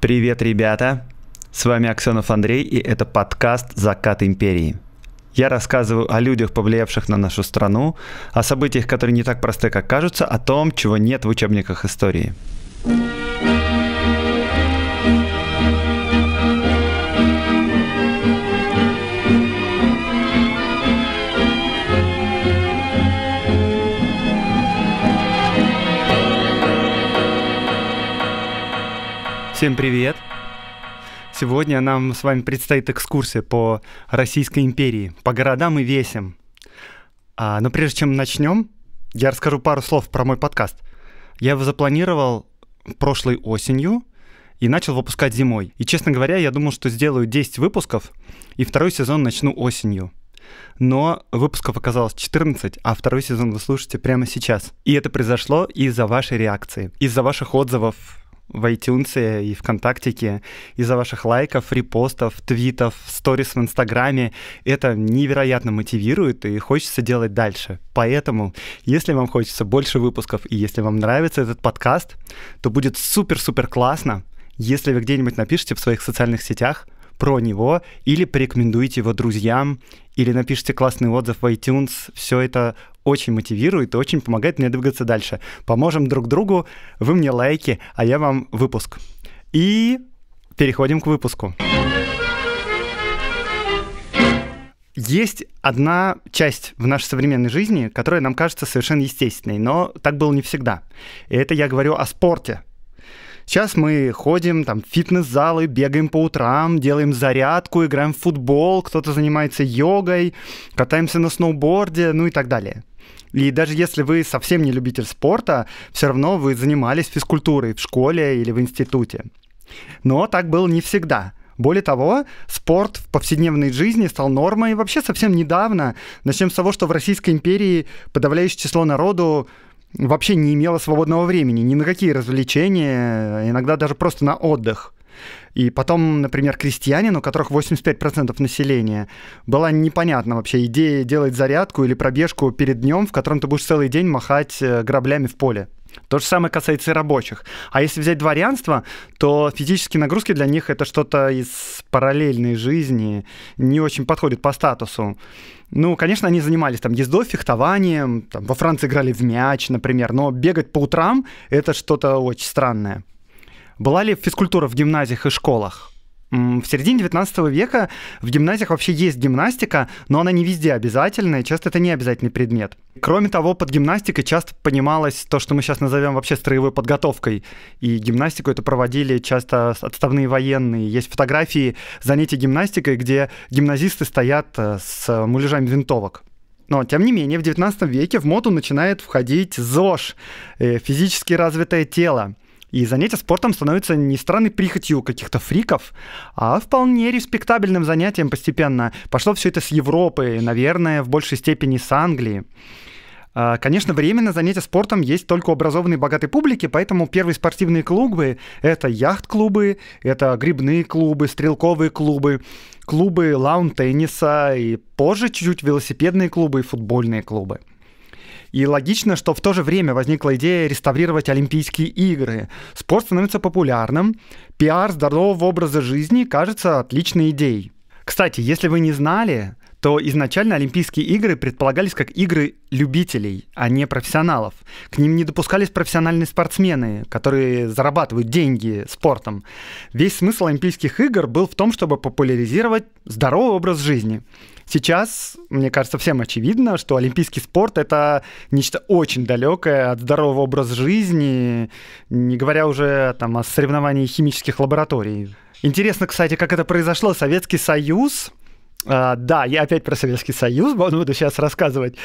Привет, ребята! С вами Аксенов Андрей, и это подкаст «Закат империи». Я рассказываю о людях, повлиявших на нашу страну, о событиях, которые не так просты, как кажутся, о том, чего нет в учебниках истории. Всем привет! Сегодня нам с вами предстоит экскурсия по Российской империи, по городам и весям. А, но прежде чем начнем, я расскажу пару слов про мой подкаст. Я его запланировал прошлой осенью и начал выпускать зимой. И, честно говоря, я думал, что сделаю 10 выпусков и второй сезон начну осенью. Но выпусков оказалось 14, а второй сезон вы слушаете прямо сейчас. И это произошло из-за вашей реакции, из-за ваших отзывов в iTunes и ВКонтактике, из-за ваших лайков, репостов, твитов, сторис в Инстаграме. Это невероятно мотивирует и хочется делать дальше. Поэтому, если вам хочется больше выпусков и если вам нравится этот подкаст, то будет супер-супер классно, если вы где-нибудь напишите в своих социальных сетях про него или порекомендуете его друзьям, или напишите классный отзыв в iTunes. Все это очень мотивирует и очень помогает мне двигаться дальше. Поможем друг другу, вы мне лайки, а я вам выпуск. И переходим к выпуску. Есть одна часть в нашей современной жизни, которая нам кажется совершенно естественной, но так было не всегда. И это я говорю о спорте. Сейчас мы ходим там, в фитнес-залы, бегаем по утрам, делаем зарядку, играем в футбол, кто-то занимается йогой, катаемся на сноуборде, ну и так далее. И даже если вы совсем не любитель спорта, все равно вы занимались физкультурой в школе или в институте. Но так было не всегда. Более того, спорт в повседневной жизни стал нормой вообще совсем недавно. Начнем с того, что в Российской империи подавляющее число народу вообще не имело свободного времени ни на какие развлечения, иногда даже просто на отдых. И потом, например, крестьянин, у которых 85% населения, была непонятна вообще идея делать зарядку или пробежку перед днем, в котором ты будешь целый день махать э, граблями в поле. То же самое касается и рабочих. А если взять дворянство, то физические нагрузки для них это что-то из параллельной жизни, не очень подходит по статусу. Ну, конечно, они занимались там ездой, фехтованием, там, во Франции играли в мяч, например, но бегать по утрам это что-то очень странное. Была ли физкультура в гимназиях и школах? В середине 19 века в гимназиях вообще есть гимнастика, но она не везде обязательная, часто это не обязательный предмет. Кроме того, под гимнастикой часто понималось то, что мы сейчас назовем вообще строевой подготовкой. И гимнастику это проводили часто отставные военные. Есть фотографии занятий гимнастикой, где гимназисты стоят э, с муляжами винтовок. Но, тем не менее, в 19 веке в моду начинает входить ЗОЖ, э, физически развитое тело – и занятие спортом становится не странной прихотью каких-то фриков, а вполне респектабельным занятием постепенно. Пошло все это с Европы, наверное, в большей степени с Англии. А, конечно, временно занятия спортом есть только у образованной богатой публики, поэтому первые спортивные клубы — это яхт-клубы, это грибные клубы, стрелковые клубы, клубы лаун-тенниса и позже чуть-чуть велосипедные клубы и футбольные клубы. И логично, что в то же время возникла идея реставрировать Олимпийские игры. Спорт становится популярным, пиар здорового образа жизни кажется отличной идеей. Кстати, если вы не знали, то изначально Олимпийские игры предполагались как игры любителей, а не профессионалов. К ним не допускались профессиональные спортсмены, которые зарабатывают деньги спортом. Весь смысл Олимпийских игр был в том, чтобы популяризировать здоровый образ жизни. Сейчас, мне кажется, всем очевидно, что олимпийский спорт — это нечто очень далекое от здорового образа жизни, не говоря уже там, о соревновании химических лабораторий. Интересно, кстати, как это произошло. Советский Союз а, да, я опять про Советский Союз буду сейчас рассказывать.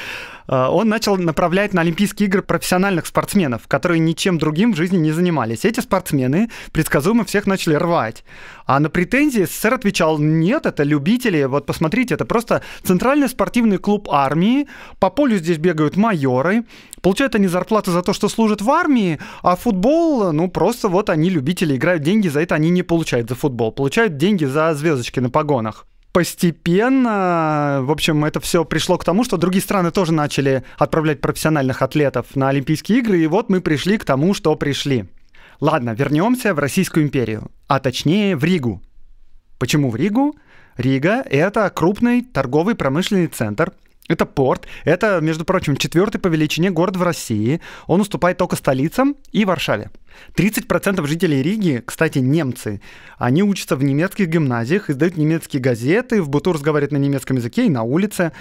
А, он начал направлять на Олимпийские игры профессиональных спортсменов, которые ничем другим в жизни не занимались. Эти спортсмены предсказуемо всех начали рвать. А на претензии СССР отвечал, нет, это любители, вот посмотрите, это просто центральный спортивный клуб армии, по полю здесь бегают майоры, получают они зарплату за то, что служат в армии, а футбол, ну просто вот они любители, играют деньги, за это они не получают за футбол, получают деньги за звездочки на погонах постепенно, в общем, это все пришло к тому, что другие страны тоже начали отправлять профессиональных атлетов на Олимпийские игры, и вот мы пришли к тому, что пришли. Ладно, вернемся в Российскую империю, а точнее в Ригу. Почему в Ригу? Рига — это крупный торговый промышленный центр, это порт. Это, между прочим, четвертый по величине город в России. Он уступает только столицам и Варшаве. 30% жителей Риги, кстати, немцы. Они учатся в немецких гимназиях, издают немецкие газеты, в Бутурс говорят на немецком языке и на улице.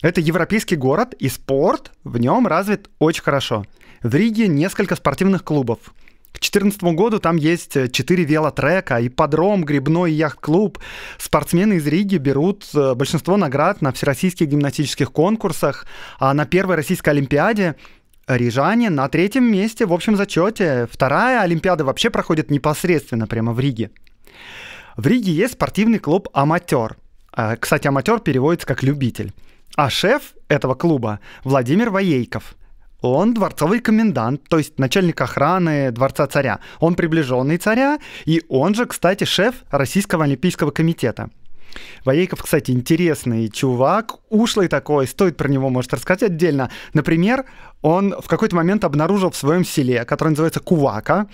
Это европейский город, и спорт в нем развит очень хорошо. В Риге несколько спортивных клубов. К 2014 году там есть 4 э, велотрека, ипподром, грибной яхт-клуб. Спортсмены из Риги берут э, большинство наград на всероссийских гимнастических конкурсах, а на первой российской олимпиаде Рижане на третьем месте в общем зачете. Вторая Олимпиада вообще проходит непосредственно прямо в Риге. В Риге есть спортивный клуб «Аматер». А, кстати, «Аматер» переводится как «любитель». А шеф этого клуба Владимир Воейков он дворцовый комендант, то есть начальник охраны дворца царя. Он приближенный царя, и он же, кстати, шеф Российского олимпийского комитета. Воейков, кстати, интересный чувак, ушлый такой, стоит про него, может, рассказать отдельно. Например, он в какой-то момент обнаружил в своем селе, которое называется Кувака,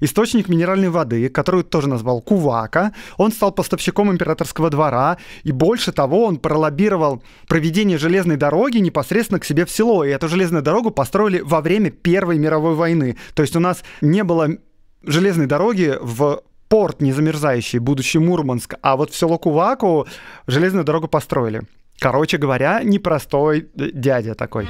источник минеральной воды, которую тоже назвал Кувака. Он стал поставщиком императорского двора, и больше того, он пролоббировал проведение железной дороги непосредственно к себе в село. И эту железную дорогу построили во время Первой мировой войны. То есть у нас не было железной дороги в порт незамерзающий, будущий Мурманск, а вот в село Куваку железную дорогу построили. Короче говоря, непростой э, дядя такой.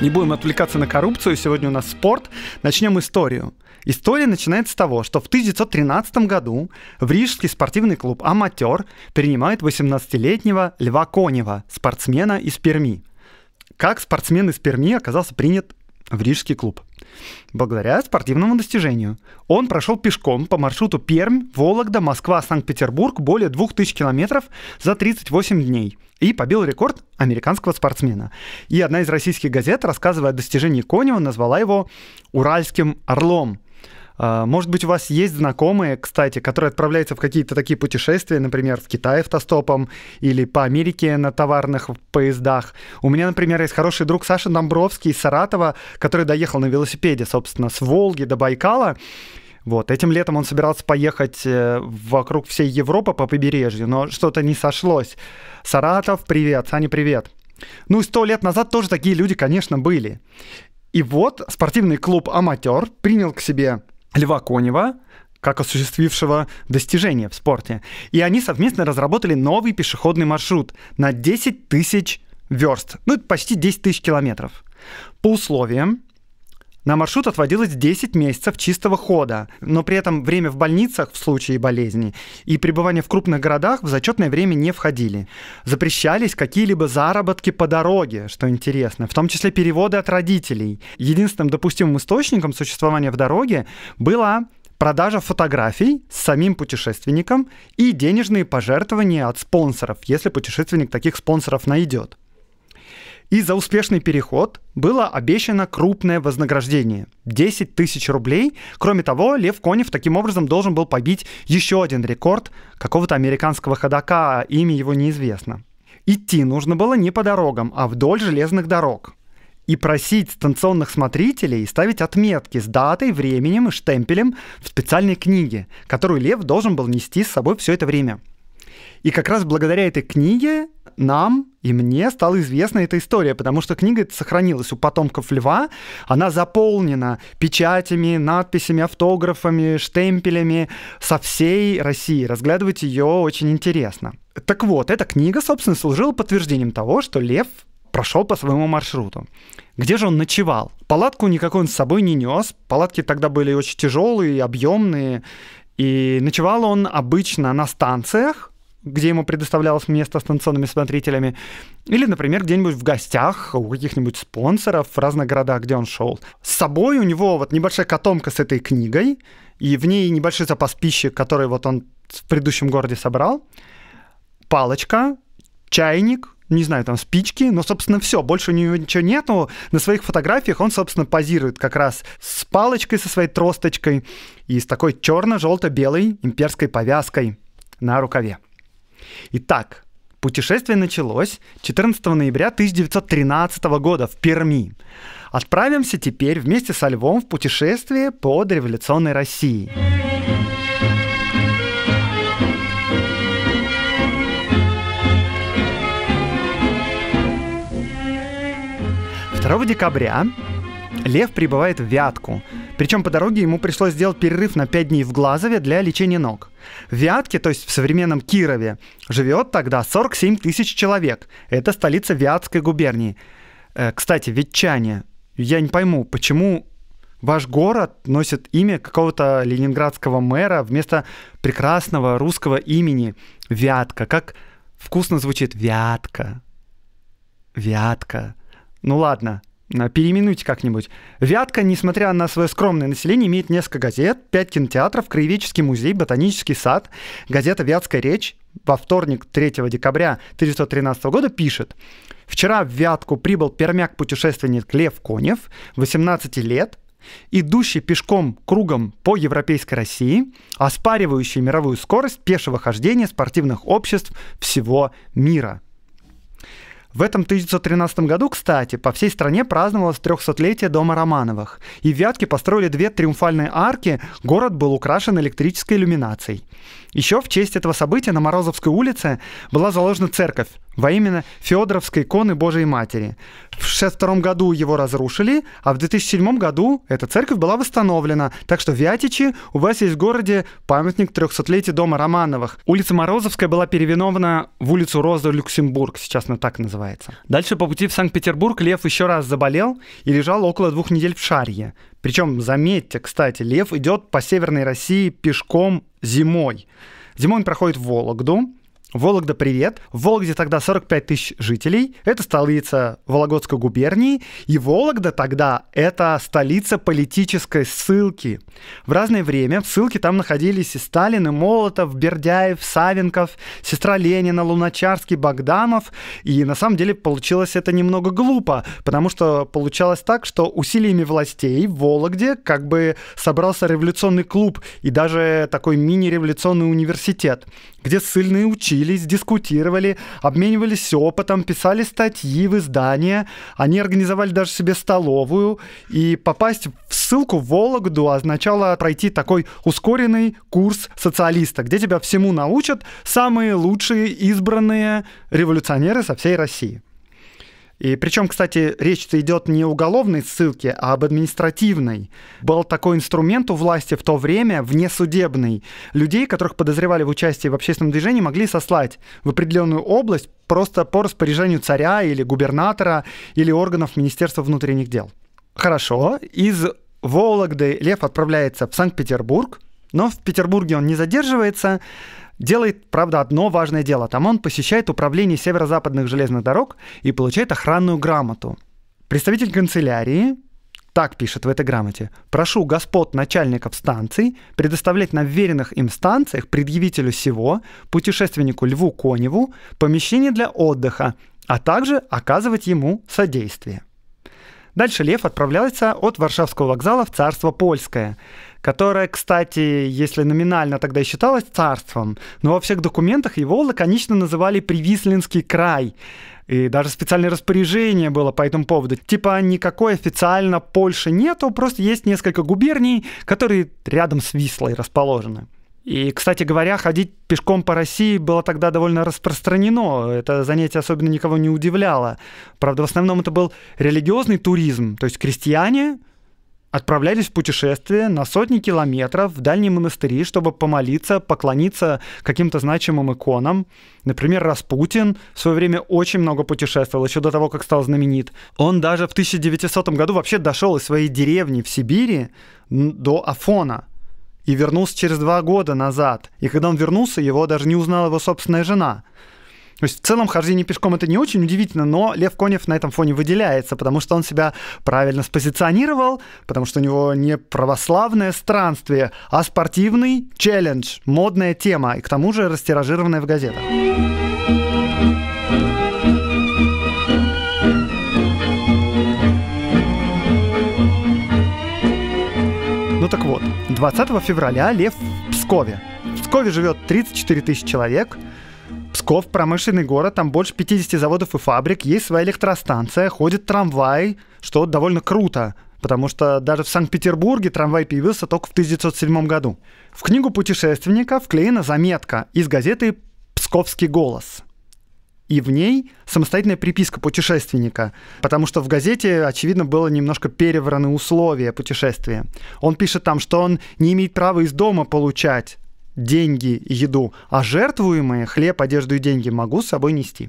Не будем отвлекаться на коррупцию, сегодня у нас спорт. Начнем историю. История начинается с того, что в 1913 году в Рижский спортивный клуб «Аматер» принимает 18-летнего Льва Конева, спортсмена из Перми. Как спортсмен из Перми оказался принят в Рижский клуб – Благодаря спортивному достижению. Он прошел пешком по маршруту Пермь, Вологда, Москва, Санкт-Петербург более 2000 километров за 38 дней и побил рекорд американского спортсмена. И одна из российских газет, рассказывая о достижении Конева, назвала его «Уральским орлом». А, может быть, у вас есть знакомые, кстати, которые отправляются в какие-то такие путешествия, например, в Китай автостопом или по Америке на товарных поездах. У меня, например, есть хороший друг Саша Домбровский из Саратова, который доехал на велосипеде, собственно, с Волги до Байкала. Вот. Этим летом он собирался поехать э, вокруг всей Европы по побережью, но что-то не сошлось. Саратов, привет. Саня, привет. Ну и сто лет назад тоже такие люди, конечно, были. И вот спортивный клуб «Аматер» принял к себе Льва Конева, как осуществившего достижения в спорте. И они совместно разработали новый пешеходный маршрут на 10 тысяч верст. Ну, это почти 10 тысяч километров. По условиям на маршрут отводилось 10 месяцев чистого хода, но при этом время в больницах в случае болезни и пребывание в крупных городах в зачетное время не входили. Запрещались какие-либо заработки по дороге, что интересно, в том числе переводы от родителей. Единственным допустимым источником существования в дороге была продажа фотографий с самим путешественником и денежные пожертвования от спонсоров, если путешественник таких спонсоров найдет. И за успешный переход было обещано крупное вознаграждение – 10 тысяч рублей. Кроме того, Лев Конев таким образом должен был побить еще один рекорд какого-то американского ходока, имя его неизвестно. Идти нужно было не по дорогам, а вдоль железных дорог. И просить станционных смотрителей ставить отметки с датой, временем и штемпелем в специальной книге, которую Лев должен был нести с собой все это время – и как раз благодаря этой книге нам и мне стала известна эта история, потому что книга эта сохранилась у потомков Льва, она заполнена печатями, надписями, автографами, штемпелями со всей России. Разглядывать ее очень интересно. Так вот, эта книга, собственно, служила подтверждением того, что Лев прошел по своему маршруту. Где же он ночевал? Палатку никакой он с собой не нес. Палатки тогда были очень тяжелые, объемные. И ночевал он обычно на станциях, где ему предоставлялось место станционными смотрителями, или, например, где-нибудь в гостях у каких-нибудь спонсоров в разных городах, где он шел. С собой у него вот небольшая котомка с этой книгой, и в ней небольшой запас пищи, который вот он в предыдущем городе собрал, палочка, чайник, не знаю, там спички, но, собственно, все, больше у него ничего нету. На своих фотографиях он, собственно, позирует как раз с палочкой, со своей тросточкой и с такой черно-желто-белой имперской повязкой на рукаве. Итак, путешествие началось 14 ноября 1913 года в Перми. Отправимся теперь вместе со Львом в путешествие по революционной России. Второго декабря Лев прибывает в Вятку. Причем по дороге ему пришлось сделать перерыв на 5 дней в Глазове для лечения ног. В Вятке, то есть в современном Кирове, живет тогда 47 тысяч человек. Это столица Вятской губернии. Э, кстати, ветчане. Я не пойму, почему ваш город носит имя какого-то ленинградского мэра вместо прекрасного русского имени Вятка. Как вкусно звучит Вятка. Вятка. Ну ладно, а, переименуйте как-нибудь. Вятка, несмотря на свое скромное население, имеет несколько газет, пять кинотеатров, краеведческий музей, ботанический сад. Газета «Вятская речь» во вторник 3 декабря 1913 года пишет «Вчера в Вятку прибыл пермяк-путешественник Лев Конев, 18 лет, идущий пешком кругом по Европейской России, оспаривающий мировую скорость пешего хождения спортивных обществ всего мира». В этом 1913 году, кстати, по всей стране праздновалось 300-летие дома Романовых, и в Вятке построили две триумфальные арки, город был украшен электрической иллюминацией. Еще в честь этого события на Морозовской улице была заложена церковь во имя Феодоровской иконы Божией Матери. В 1962 году его разрушили, а в 2007 году эта церковь была восстановлена. Так что, Вятичи, у вас есть в городе памятник 300-летию дома Романовых. Улица Морозовская была переименована в улицу Роза Люксембург, сейчас она так называется называется. Дальше по пути в Санкт-Петербург Лев еще раз заболел и лежал около двух недель в Шарье. Причем, заметьте, кстати, Лев идет по Северной России пешком зимой. Зимой он проходит в Вологду, Вологда, привет. В Вологде тогда 45 тысяч жителей. Это столица Вологодской губернии. И Вологда тогда это столица политической ссылки. В разное время в ссылке там находились и Сталин, и Молотов, Бердяев, Савенков, сестра Ленина, Луначарский, Богданов. И на самом деле получилось это немного глупо, потому что получалось так, что усилиями властей в Вологде как бы собрался революционный клуб и даже такой мини-революционный университет где ссыльные учились, дискутировали, обменивались опытом, писали статьи в издания, они организовали даже себе столовую, и попасть в ссылку в Вологду означало пройти такой ускоренный курс социалиста, где тебя всему научат самые лучшие избранные революционеры со всей России. И причем, кстати, речь-то идет не о уголовной ссылке, а об административной. Был такой инструмент у власти в то время, внесудебный. Людей, которых подозревали в участии в общественном движении, могли сослать в определенную область просто по распоряжению царя или губернатора или органов Министерства внутренних дел. Хорошо, из Вологды Лев отправляется в Санкт-Петербург, но в Петербурге он не задерживается, делает, правда, одно важное дело. Там он посещает управление северо-западных железных дорог и получает охранную грамоту. Представитель канцелярии так пишет в этой грамоте. «Прошу господ начальников станций предоставлять на веренных им станциях предъявителю всего, путешественнику Льву Коневу, помещение для отдыха, а также оказывать ему содействие». Дальше Лев отправляется от Варшавского вокзала в царство Польское, которое, кстати, если номинально тогда и считалось царством, но во всех документах его лаконично называли «Привислинский край», и даже специальное распоряжение было по этому поводу. Типа никакой официально Польши нету, просто есть несколько губерний, которые рядом с Вислой расположены. И, кстати говоря, ходить пешком по России было тогда довольно распространено. Это занятие особенно никого не удивляло. Правда, в основном это был религиозный туризм, то есть крестьяне отправлялись в путешествие на сотни километров в дальние монастыри, чтобы помолиться, поклониться каким-то значимым иконам. Например, Распутин в свое время очень много путешествовал, еще до того, как стал знаменит. Он даже в 1900 году вообще дошел из своей деревни в Сибири до Афона – и вернулся через два года назад. И когда он вернулся, его даже не узнала его собственная жена. То есть в целом хождение пешком это не очень удивительно, но Лев Конев на этом фоне выделяется, потому что он себя правильно спозиционировал, потому что у него не православное странствие, а спортивный челлендж, модная тема и к тому же растиражированная в газетах. Ну так вот, 20 февраля Лев в Пскове. В Пскове живет 34 тысячи человек. Псков – промышленный город, там больше 50 заводов и фабрик, есть своя электростанция, ходит трамвай, что довольно круто, потому что даже в Санкт-Петербурге трамвай появился только в 1907 году. В книгу путешественника вклеена заметка из газеты «Псковский голос» и в ней самостоятельная приписка путешественника, потому что в газете, очевидно, было немножко перевраны условия путешествия. Он пишет там, что он не имеет права из дома получать деньги и еду, а жертвуемые хлеб, одежду и деньги могу с собой нести.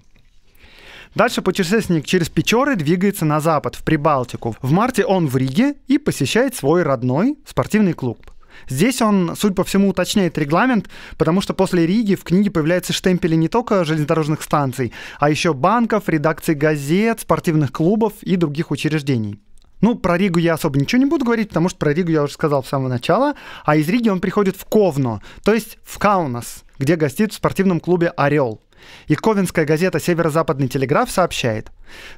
Дальше путешественник через Печоры двигается на запад, в Прибалтику. В марте он в Риге и посещает свой родной спортивный клуб. Здесь он, судя по всему, уточняет регламент, потому что после Риги в книге появляются штемпели не только железнодорожных станций, а еще банков, редакций газет, спортивных клубов и других учреждений. Ну, про Ригу я особо ничего не буду говорить, потому что про Ригу я уже сказал с самого начала. А из Риги он приходит в Ковно, то есть в Каунас, где гостит в спортивном клубе «Орел». Иковинская газета «Северо-Западный телеграф» сообщает,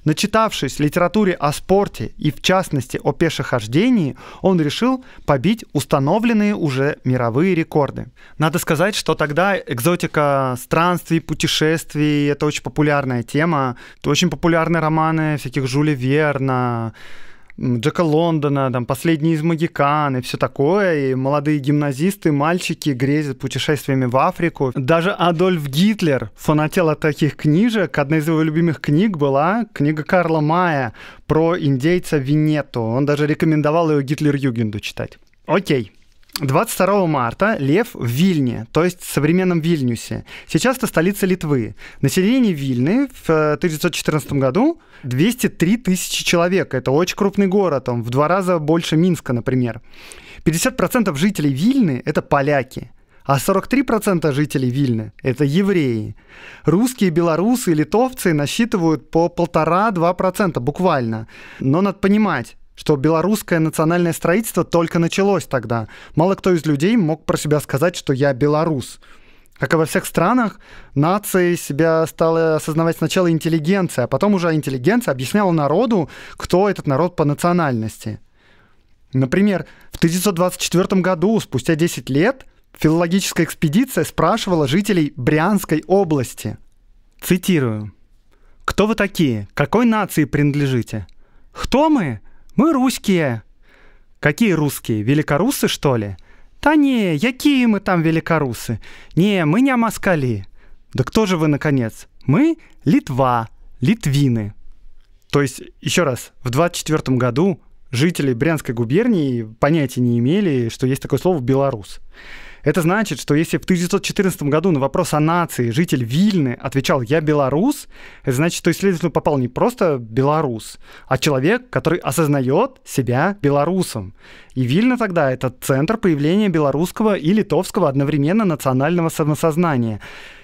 начитавшись литературе о спорте и в частности о пешехождении, он решил побить установленные уже мировые рекорды. Надо сказать, что тогда экзотика странствий, путешествий — это очень популярная тема. Это очень популярны романы всяких Жюля Верна, Джека Лондона, там, «Последний из Магикан» и все такое. И молодые гимназисты, мальчики грезят путешествиями в Африку. Даже Адольф Гитлер фанател от таких книжек. Одна из его любимых книг была книга Карла Мая про индейца Винету. Он даже рекомендовал ее Гитлер-Югенду читать. Окей, 22 марта Лев в Вильне, то есть в современном Вильнюсе. Сейчас это столица Литвы. Население Вильны в 1914 э, году 203 тысячи человек. Это очень крупный город, он в два раза больше Минска, например. 50% жителей Вильны – это поляки, а 43% жителей Вильны – это евреи. Русские, белорусы и литовцы насчитывают по 1,5-2% буквально. Но надо понимать, что белорусское национальное строительство только началось тогда. Мало кто из людей мог про себя сказать, что я белорус. Как и во всех странах, нации себя стала осознавать сначала интеллигенция, а потом уже интеллигенция объясняла народу, кто этот народ по национальности. Например, в 1924 году, спустя 10 лет, филологическая экспедиция спрашивала жителей Брянской области. Цитирую. «Кто вы такие? Какой нации принадлежите?» «Кто мы?» Мы русские. Какие русские? Великорусы, что ли? Да не, какие мы там великорусы? Не, мы не москали. Да кто же вы, наконец? Мы Литва, литвины. То есть, еще раз, в 24 году жители Брянской губернии понятия не имели, что есть такое слово «белорус». Это значит, что если в 1914 году на вопрос о нации житель Вильны отвечал «я белорус», это значит, что исследователь попал не просто белорус, а человек, который осознает себя белорусом. И Вильна тогда — это центр появления белорусского и литовского одновременно национального самосознания.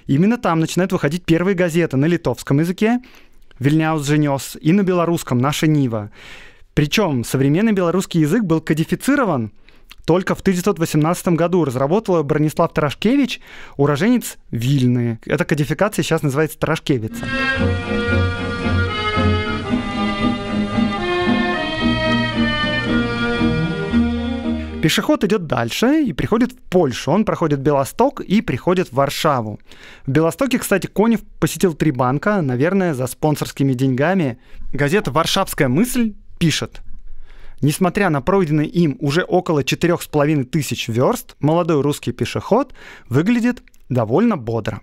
Именно там начинают выходить первые газеты на литовском языке, Вильняус Женес, и на белорусском «Наша Нива». Причем современный белорусский язык был кодифицирован, только в 1918 году разработала Бронислав Тарашкевич, уроженец Вильны. Эта кодификация сейчас называется Тарашкевица. Пешеход идет дальше и приходит в Польшу. Он проходит Белосток и приходит в Варшаву. В Белостоке, кстати, Конев посетил три банка, наверное, за спонсорскими деньгами. Газета «Варшавская мысль» пишет – Несмотря на пройденные им уже около четырех с половиной тысяч верст, молодой русский пешеход выглядит довольно бодро.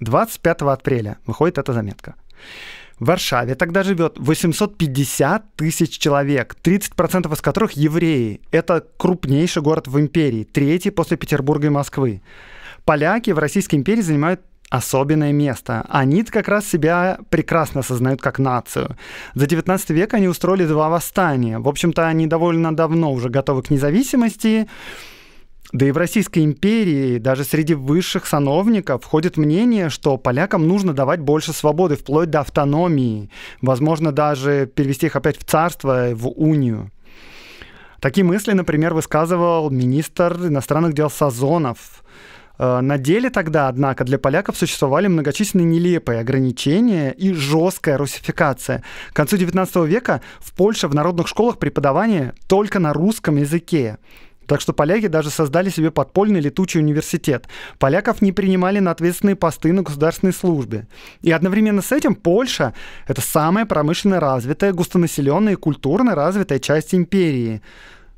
25 апреля выходит эта заметка. В Варшаве тогда живет 850 тысяч человек, 30% из которых евреи. Это крупнейший город в империи, третий после Петербурга и Москвы. Поляки в Российской империи занимают особенное место. Они как раз себя прекрасно осознают как нацию. За 19 век они устроили два восстания. В общем-то, они довольно давно уже готовы к независимости. Да и в Российской империи, даже среди высших сановников, ходит мнение, что полякам нужно давать больше свободы, вплоть до автономии. Возможно, даже перевести их опять в царство, в унию. Такие мысли, например, высказывал министр иностранных дел Сазонов Э, на деле тогда, однако, для поляков существовали многочисленные нелепые ограничения и жесткая русификация. К концу XIX века в Польше в народных школах преподавание только на русском языке. Так что поляки даже создали себе подпольный летучий университет. Поляков не принимали на ответственные посты на государственной службе. И одновременно с этим Польша — это самая промышленно развитая, густонаселенная и культурно развитая часть империи.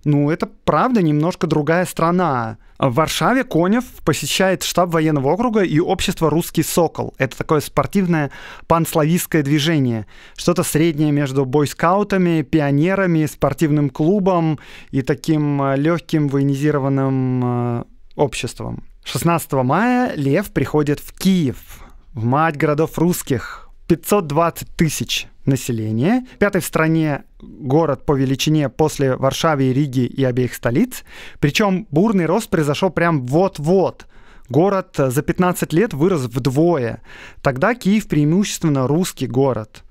Ну, это правда немножко другая страна. В Варшаве Конев посещает штаб военного округа и общество «Русский сокол». Это такое спортивное панславистское движение. Что-то среднее между бойскаутами, пионерами, спортивным клубом и таким э, легким военизированным э, обществом. 16 мая Лев приходит в Киев, в мать городов русских, 520 тысяч населения, пятый в стране город по величине после Варшавы, Риги и обеих столиц. Причем бурный рост произошел прям вот-вот. Город за 15 лет вырос вдвое. Тогда Киев преимущественно русский город.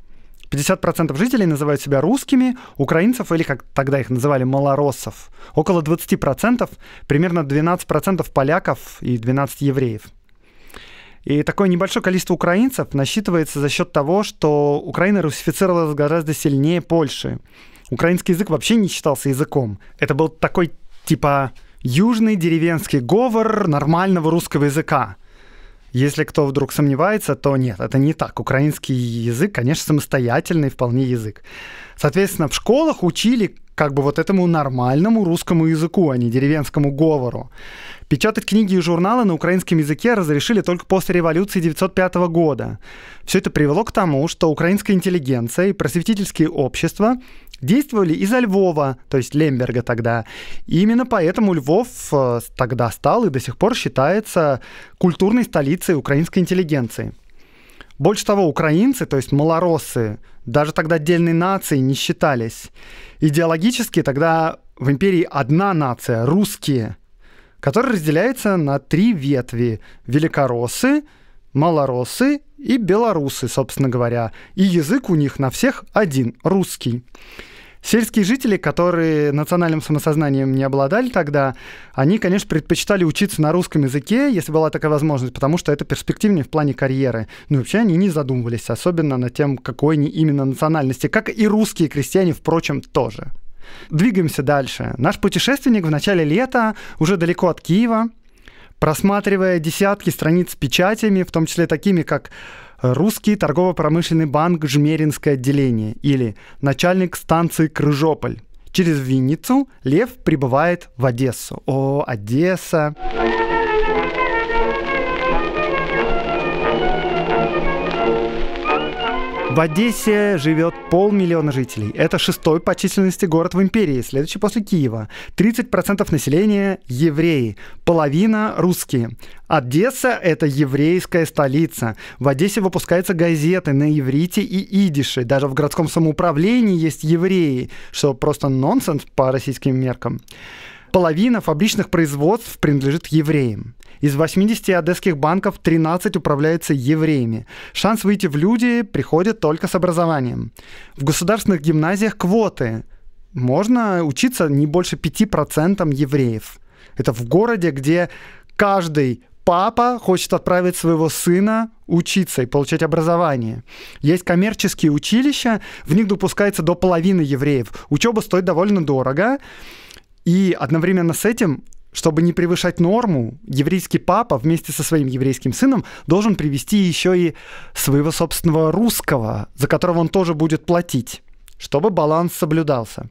50% жителей называют себя русскими, украинцев или как тогда их называли малороссов. Около 20%, примерно 12% поляков и 12 евреев. И такое небольшое количество украинцев насчитывается за счет того, что Украина русифицировалась гораздо сильнее Польши. Украинский язык вообще не считался языком. Это был такой типа южный деревенский говор нормального русского языка. Если кто вдруг сомневается, то нет, это не так. Украинский язык, конечно, самостоятельный вполне язык. Соответственно, в школах учили как бы вот этому нормальному русскому языку, а не деревенскому говору. Печатать книги и журналы на украинском языке разрешили только после революции 1905 года. Все это привело к тому, что украинская интеллигенция и просветительские общества действовали изо Львова, то есть Лемберга тогда. И именно поэтому Львов э, тогда стал и до сих пор считается культурной столицей украинской интеллигенции. Больше того, украинцы, то есть малороссы, даже тогда отдельной нации не считались. Идеологически тогда в империи одна нация – русские, которая разделяется на три ветви – великороссы, малороссы и белорусы, собственно говоря. И язык у них на всех один – русский. Сельские жители, которые национальным самосознанием не обладали тогда, они, конечно, предпочитали учиться на русском языке, если была такая возможность, потому что это перспективнее в плане карьеры. Но ну, вообще они не задумывались, особенно над тем, какой они именно национальности, как и русские крестьяне, впрочем, тоже. Двигаемся дальше. Наш путешественник в начале лета, уже далеко от Киева, просматривая десятки страниц с печатями, в том числе такими, как Русский торгово-промышленный банк Жмеринское отделение или начальник станции Крыжополь. Через Винницу Лев прибывает в Одессу. О, Одесса! В Одессе живет полмиллиона жителей. Это шестой по численности город в империи, следующий после Киева. 30% населения – евреи, половина – русские. Одесса – это еврейская столица. В Одессе выпускаются газеты на иврите и идише. Даже в городском самоуправлении есть евреи, что просто нонсенс по российским меркам половина фабричных производств принадлежит евреям. Из 80 одесских банков 13 управляется евреями. Шанс выйти в люди приходит только с образованием. В государственных гимназиях квоты. Можно учиться не больше 5% евреев. Это в городе, где каждый папа хочет отправить своего сына учиться и получать образование. Есть коммерческие училища, в них допускается до половины евреев. Учеба стоит довольно дорого, и одновременно с этим чтобы не превышать норму, еврейский папа вместе со своим еврейским сыном должен привести еще и своего собственного русского, за которого он тоже будет платить, чтобы баланс соблюдался.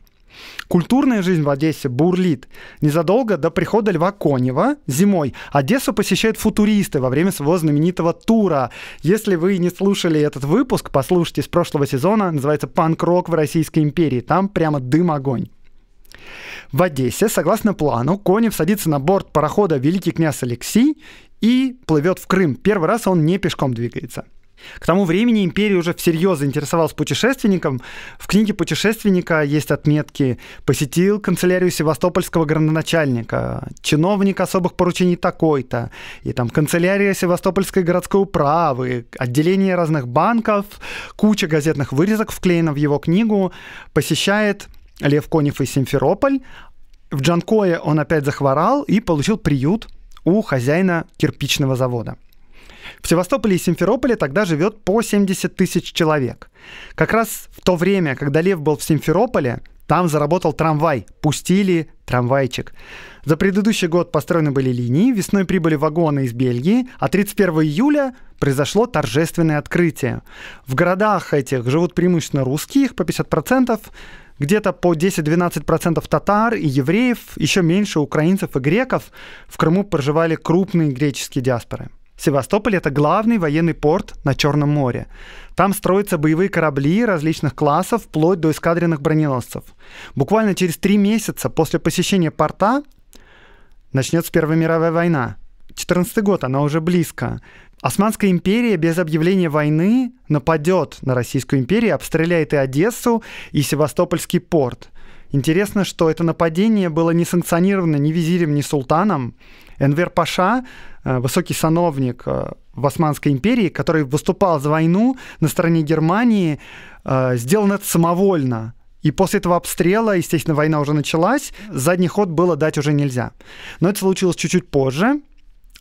Культурная жизнь в Одессе бурлит. Незадолго до прихода Льва Конева зимой Одессу посещают футуристы во время своего знаменитого тура. Если вы не слушали этот выпуск, послушайте с прошлого сезона, называется «Панк-рок в Российской империи». Там прямо дым-огонь. В Одессе, согласно плану, Конев садится на борт парохода «Великий князь Алексей» и плывет в Крым. Первый раз он не пешком двигается. К тому времени империя уже всерьез заинтересовалась путешественником. В книге путешественника есть отметки «Посетил канцелярию севастопольского градоначальника», «Чиновник особых поручений такой-то», и там канцелярия севастопольской городской управы, отделение разных банков, куча газетных вырезок вклеена в его книгу, посещает Лев Конев и Симферополь. В Джанкое он опять захворал и получил приют у хозяина кирпичного завода. В Севастополе и Симферополе тогда живет по 70 тысяч человек. Как раз в то время, когда Лев был в Симферополе, там заработал трамвай, пустили трамвайчик. За предыдущий год построены были линии, весной прибыли вагоны из Бельгии, а 31 июля произошло торжественное открытие. В городах этих живут преимущественно русские, их по 50%, где-то по 10-12% татар и евреев, еще меньше украинцев и греков в Крыму проживали крупные греческие диаспоры. Севастополь – это главный военный порт на Черном море. Там строятся боевые корабли различных классов, вплоть до эскадренных броненосцев. Буквально через три месяца после посещения порта начнется Первая мировая война. 14 год, она уже близко. Османская империя без объявления войны нападет на Российскую империю, обстреляет и Одессу, и Севастопольский порт. Интересно, что это нападение было не санкционировано ни визирем, ни султаном. Энвер Паша, э, высокий сановник э, в Османской империи, который выступал за войну на стороне Германии, э, сделан это самовольно. И после этого обстрела, естественно, война уже началась, задний ход было дать уже нельзя. Но это случилось чуть-чуть позже,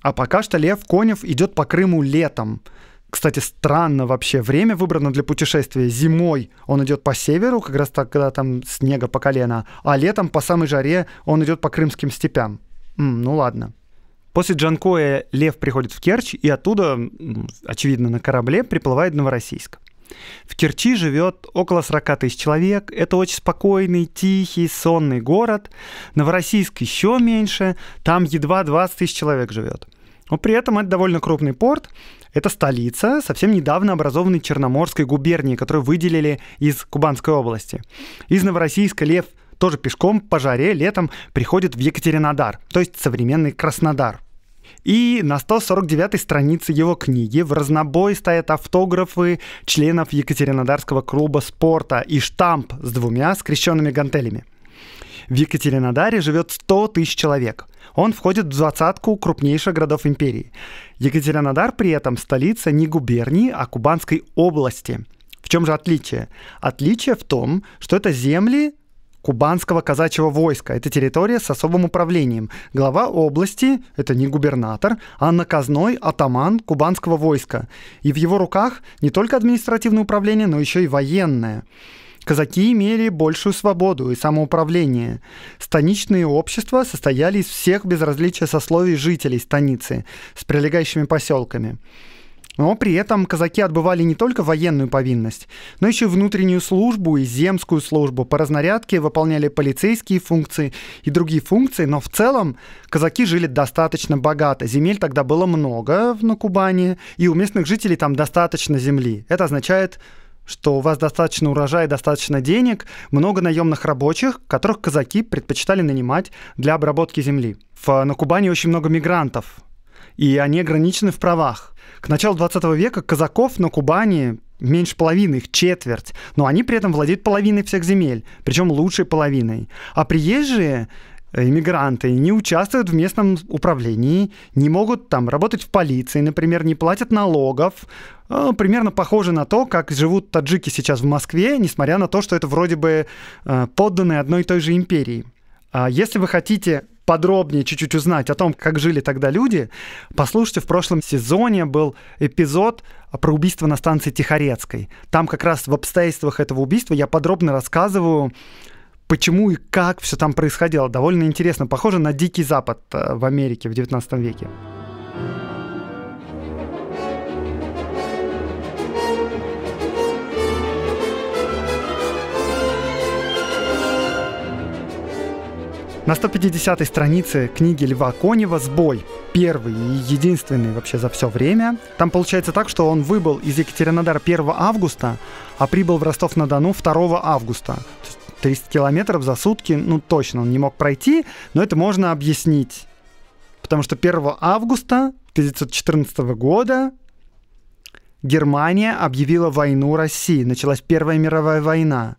а пока что Лев Конев идет по Крыму летом. Кстати, странно вообще. Время выбрано для путешествия. Зимой он идет по северу, как раз так, когда там снега по колено, а летом по самой жаре он идет по крымским степям. М, ну ладно. После Джанкоя лев приходит в Керчь и оттуда, очевидно, на корабле приплывает в Новороссийск. В Керчи живет около 40 тысяч человек. Это очень спокойный, тихий, сонный город. Новороссийск еще меньше. Там едва 20 тысяч человек живет. Но при этом это довольно крупный порт. Это столица совсем недавно образованной Черноморской губернии, которую выделили из Кубанской области. Из Новороссийска Лев тоже пешком по жаре летом приходит в Екатеринодар, то есть современный Краснодар – и на 149-й странице его книги в разнобой стоят автографы членов Екатеринодарского клуба спорта и штамп с двумя скрещенными гантелями. В Екатеринодаре живет 100 тысяч человек. Он входит в двадцатку крупнейших городов империи. Екатеринодар при этом столица не губернии, а Кубанской области. В чем же отличие? Отличие в том, что это земли, кубанского казачьего войска. Это территория с особым управлением. Глава области, это не губернатор, а наказной атаман кубанского войска. И в его руках не только административное управление, но еще и военное. Казаки имели большую свободу и самоуправление. Станичные общества состояли из всех без различия сословий жителей станицы с прилегающими поселками. Но при этом казаки отбывали не только военную повинность, но еще внутреннюю службу и земскую службу. По разнарядке выполняли полицейские функции и другие функции, но в целом казаки жили достаточно богато. Земель тогда было много на Кубани, и у местных жителей там достаточно земли. Это означает, что у вас достаточно урожая, достаточно денег, много наемных рабочих, которых казаки предпочитали нанимать для обработки земли. В, на Кубани очень много мигрантов, и они ограничены в правах. К началу 20 века казаков на Кубани меньше половины, их четверть, но они при этом владеют половиной всех земель, причем лучшей половиной. А приезжие э, иммигранты не участвуют в местном управлении, не могут там работать в полиции, например, не платят налогов. Э, примерно похоже на то, как живут таджики сейчас в Москве, несмотря на то, что это вроде бы э, подданные одной и той же империи. А если вы хотите подробнее чуть-чуть узнать о том, как жили тогда люди, послушайте, в прошлом сезоне был эпизод про убийство на станции Тихорецкой. Там как раз в обстоятельствах этого убийства я подробно рассказываю, почему и как все там происходило. Довольно интересно, похоже на Дикий Запад э, в Америке в 19 веке. На 150-й странице книги Льва Конева «Сбой». Первый и единственный вообще за все время. Там получается так, что он выбыл из Екатеринодара 1 августа, а прибыл в Ростов-на-Дону 2 августа. 300 километров за сутки, ну точно, он не мог пройти, но это можно объяснить. Потому что 1 августа 1914 года Германия объявила войну России. Началась Первая мировая война.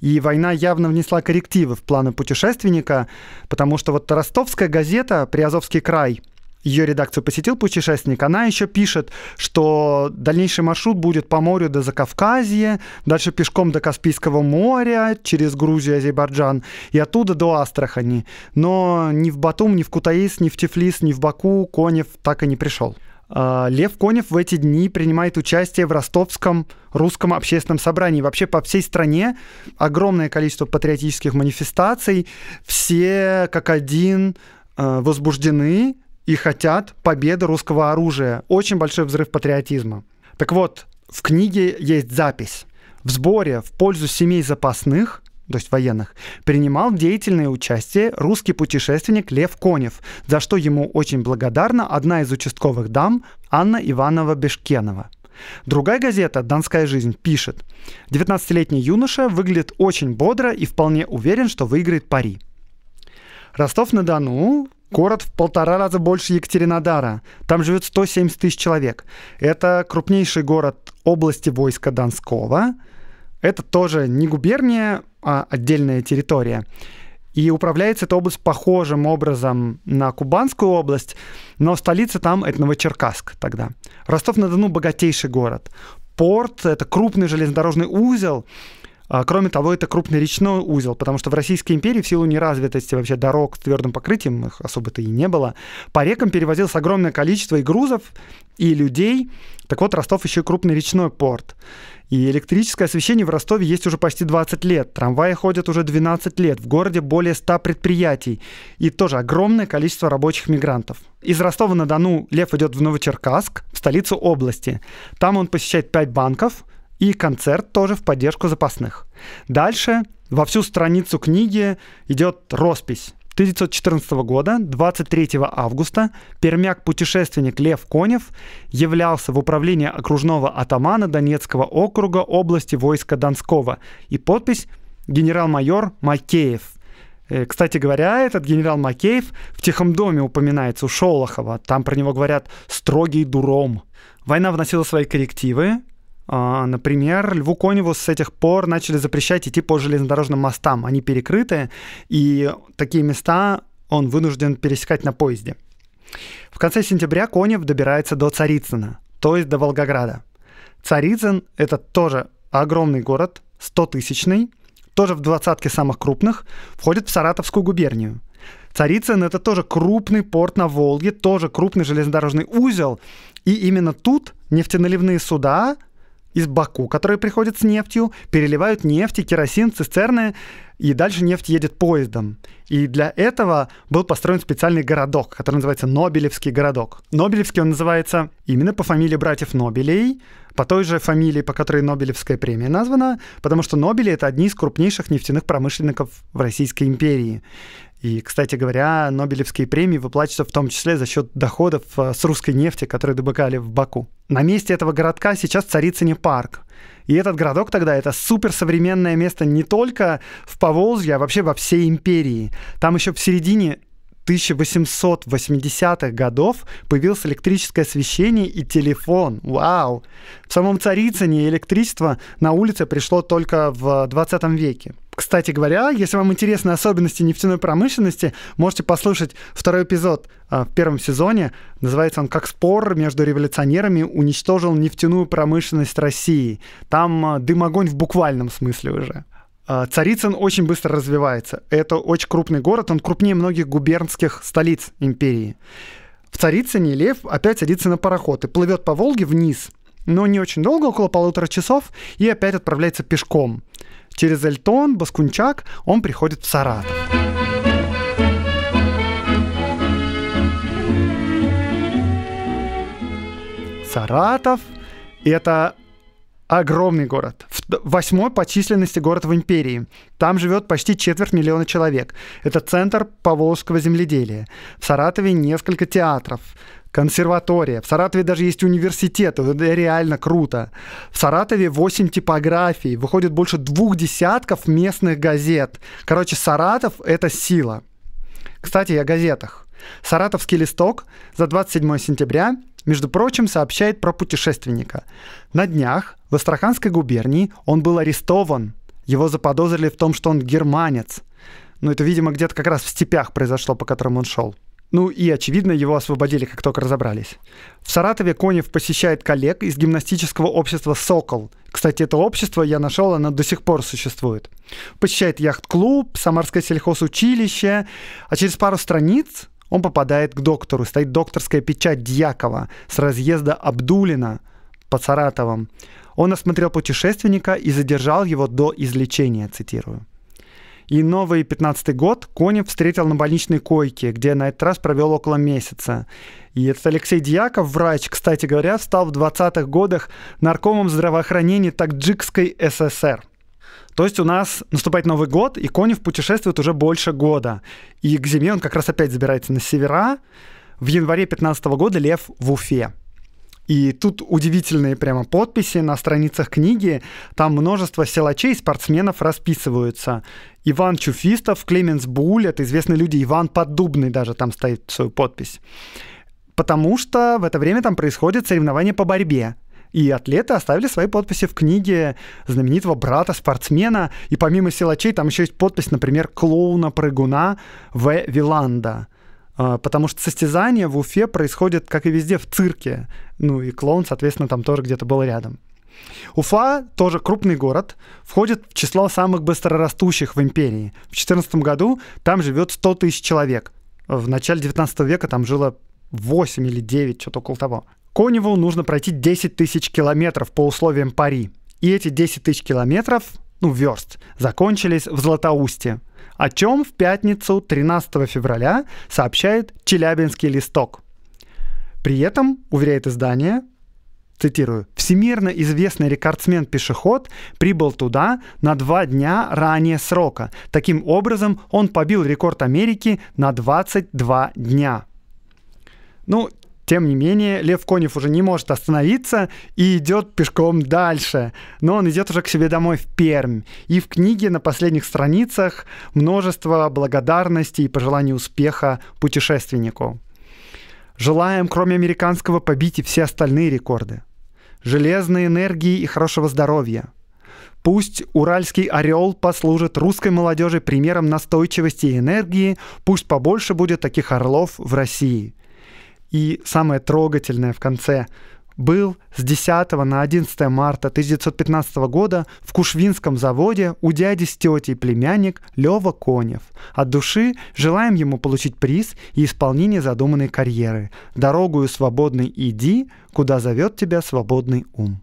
И война явно внесла коррективы в планы путешественника, потому что вот ростовская газета «Приазовский край» ее редакцию посетил путешественник, она еще пишет, что дальнейший маршрут будет по морю до Закавказья, дальше пешком до Каспийского моря, через Грузию, Азербайджан, и оттуда до Астрахани. Но ни в Батум, ни в Кутаис, ни в Тифлис, ни в Баку Конев так и не пришел. А, Лев Конев в эти дни принимает участие в ростовском русском общественном собрании. Вообще по всей стране огромное количество патриотических манифестаций. Все как один а, возбуждены и хотят победы русского оружия. Очень большой взрыв патриотизма. Так вот, в книге есть запись. В сборе в пользу семей запасных то есть военных, принимал деятельное участие русский путешественник Лев Конев, за что ему очень благодарна одна из участковых дам Анна Иванова Бешкенова. Другая газета «Донская жизнь» пишет, 19-летний юноша выглядит очень бодро и вполне уверен, что выиграет пари. Ростов-на-Дону Город в полтора раза больше Екатеринодара. Там живет 170 тысяч человек. Это крупнейший город области войска Донского. Это тоже не губерния, а отдельная территория. И управляется эта область похожим образом на Кубанскую область, но столица там — это Новочеркасск тогда. Ростов-на-Дону — богатейший город. Порт — это крупный железнодорожный узел, а, кроме того, это крупный речной узел, потому что в Российской империи в силу неразвитости вообще дорог с твердым покрытием, их особо-то и не было, по рекам перевозилось огромное количество и грузов, и людей. Так вот, Ростов еще и крупный речной порт. И электрическое освещение в Ростове есть уже почти 20 лет. Трамваи ходят уже 12 лет. В городе более 100 предприятий. И тоже огромное количество рабочих мигрантов. Из Ростова-на-Дону Лев идет в Новочеркасск, в столицу области. Там он посещает 5 банков – и концерт тоже в поддержку запасных. Дальше во всю страницу книги идет роспись. 1914 года, 23 августа, пермяк-путешественник Лев Конев являлся в управлении окружного атамана Донецкого округа области войска Донского. И подпись «Генерал-майор Макеев». Э, кстати говоря, этот генерал Макеев в Тихом доме упоминается у Шолохова. Там про него говорят «строгий дуром». Война вносила свои коррективы, а, например, Льву Коневу с этих пор начали запрещать идти по железнодорожным мостам. Они перекрыты, и такие места он вынужден пересекать на поезде. В конце сентября Конев добирается до Царицына, то есть до Волгограда. Царицын — это тоже огромный город, 100-тысячный, тоже в двадцатке самых крупных, входит в Саратовскую губернию. Царицын — это тоже крупный порт на Волге, тоже крупный железнодорожный узел, и именно тут нефтеналивные суда из Баку, которые приходят с нефтью, переливают нефть и керосин, цистерны, и дальше нефть едет поездом. И для этого был построен специальный городок, который называется Нобелевский городок. Нобелевский он называется именно по фамилии братьев Нобелей, по той же фамилии, по которой Нобелевская премия названа, потому что Нобели — это одни из крупнейших нефтяных промышленников в Российской империи. И, кстати говоря, Нобелевские премии выплачиваются в том числе за счет доходов э, с русской нефти, которые добыкали в Баку. На месте этого городка сейчас Царицыне парк. И этот городок тогда это суперсовременное место не только в Поволжье, а вообще во всей империи. Там еще в середине 1880-х годов появилось электрическое освещение и телефон. Вау! В самом Царицыне электричество на улице пришло только в 20 веке. Кстати говоря, если вам интересны особенности нефтяной промышленности, можете послушать второй эпизод а, в первом сезоне. Называется он «Как спор между революционерами уничтожил нефтяную промышленность России». Там а, дым-огонь в буквальном смысле уже. А, Царицын очень быстро развивается. Это очень крупный город, он крупнее многих губернских столиц империи. В Царицыне Лев опять садится на пароход и плывет по Волге вниз – но не очень долго, около полутора часов, и опять отправляется пешком. Через Эльтон, Баскунчак он приходит в Саратов. Саратов — это огромный город. Восьмой по численности город в империи. Там живет почти четверть миллиона человек. Это центр поволжского земледелия. В Саратове несколько театров консерватория. В Саратове даже есть университет. Это реально круто. В Саратове 8 типографий. Выходит больше двух десятков местных газет. Короче, Саратов — это сила. Кстати, о газетах. Саратовский листок за 27 сентября, между прочим, сообщает про путешественника. На днях в Астраханской губернии он был арестован. Его заподозрили в том, что он германец. Но ну, это, видимо, где-то как раз в степях произошло, по которым он шел. Ну и, очевидно, его освободили, как только разобрались. В Саратове Конев посещает коллег из гимнастического общества «Сокол». Кстати, это общество я нашел, оно до сих пор существует. Посещает яхт-клуб, Самарское сельхозучилище, а через пару страниц он попадает к доктору. Стоит докторская печать Дьякова с разъезда Абдулина по Саратовам. Он осмотрел путешественника и задержал его до излечения, цитирую. И новый 15 год Конев встретил на больничной койке, где на этот раз провел около месяца. И этот Алексей Дьяков, врач, кстати говоря, стал в 20-х годах наркомом здравоохранения Таджикской ССР. То есть у нас наступает Новый год, и Конев путешествует уже больше года. И к зиме он как раз опять забирается на севера. В январе 15 года Лев в Уфе. И тут удивительные прямо подписи на страницах книги. Там множество силачей, спортсменов расписываются. Иван Чуфистов, Клеменс Буль, это известные люди, Иван Поддубный даже там стоит свою подпись. Потому что в это время там происходит соревнование по борьбе. И атлеты оставили свои подписи в книге знаменитого брата спортсмена. И помимо силачей там еще есть подпись, например, клоуна-прыгуна В. Виланда. А, потому что состязание в Уфе происходит, как и везде, в цирке. Ну и клоун, соответственно, там тоже где-то был рядом. Уфа, тоже крупный город, входит в число самых быстрорастущих в империи. В 2014 году там живет 100 тысяч человек. В начале 19 века там жило 8 или 9, что-то около того. Коневу нужно пройти 10 тысяч километров по условиям пари. И эти 10 тысяч километров, ну, верст, закончились в Златоусте, о чем в пятницу 13 февраля сообщает Челябинский листок. При этом, уверяет издание, цитирую, «всемирно известный рекордсмен-пешеход прибыл туда на два дня ранее срока. Таким образом, он побил рекорд Америки на 22 дня». Ну, тем не менее, Лев Конев уже не может остановиться и идет пешком дальше. Но он идет уже к себе домой в Пермь. И в книге на последних страницах множество благодарностей и пожеланий успеха путешественнику. Желаем, кроме американского, побить и все остальные рекорды железной энергии и хорошего здоровья. Пусть уральский орел послужит русской молодежи примером настойчивости и энергии, пусть побольше будет таких орлов в России. И самое трогательное в конце был с 10 на 11 марта 1915 года в Кушвинском заводе у дяди с тетей племянник Лева Конев. От души желаем ему получить приз и исполнение задуманной карьеры. Дорогую свободной иди, куда зовет тебя свободный ум.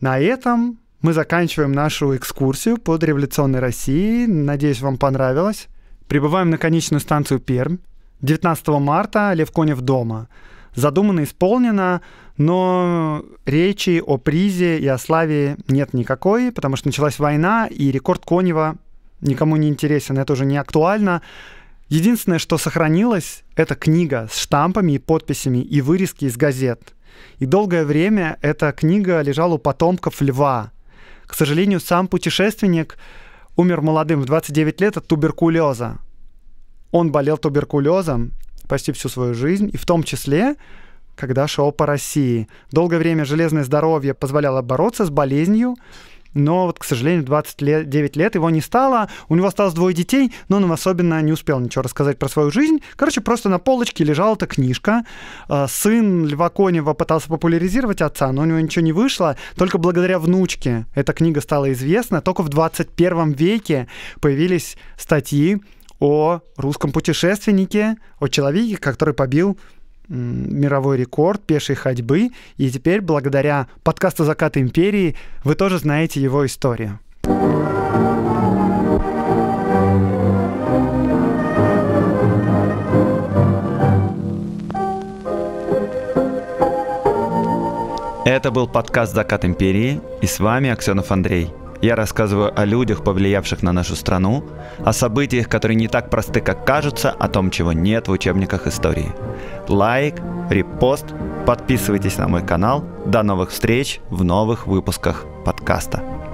На этом мы заканчиваем нашу экскурсию под революционной Россией. Надеюсь, вам понравилось. Прибываем на конечную станцию Пермь. 19 марта Лев Конев дома. Задумано, исполнено но речи о призе и о славе нет никакой, потому что началась война, и рекорд Конева никому не интересен, это уже не актуально. Единственное, что сохранилось, это книга с штампами и подписями и вырезки из газет. И долгое время эта книга лежала у потомков льва. К сожалению, сам путешественник умер молодым в 29 лет от туберкулеза. Он болел туберкулезом почти всю свою жизнь, и в том числе когда шел по России. Долгое время железное здоровье позволяло бороться с болезнью, но вот, к сожалению, 29 лет его не стало, у него осталось двое детей, но он особенно не успел ничего рассказать про свою жизнь. Короче, просто на полочке лежала эта книжка. А, сын Льва Конева пытался популяризировать отца, но у него ничего не вышло. Только благодаря внучке эта книга стала известна. Только в 21 веке появились статьи о русском путешественнике, о человеке, который побил мировой рекорд пешей ходьбы. И теперь, благодаря подкасту «Закат империи», вы тоже знаете его историю. Это был подкаст «Закат империи» и с вами Аксенов Андрей – я рассказываю о людях, повлиявших на нашу страну, о событиях, которые не так просты, как кажутся, о том, чего нет в учебниках истории. Лайк, репост, подписывайтесь на мой канал. До новых встреч в новых выпусках подкаста.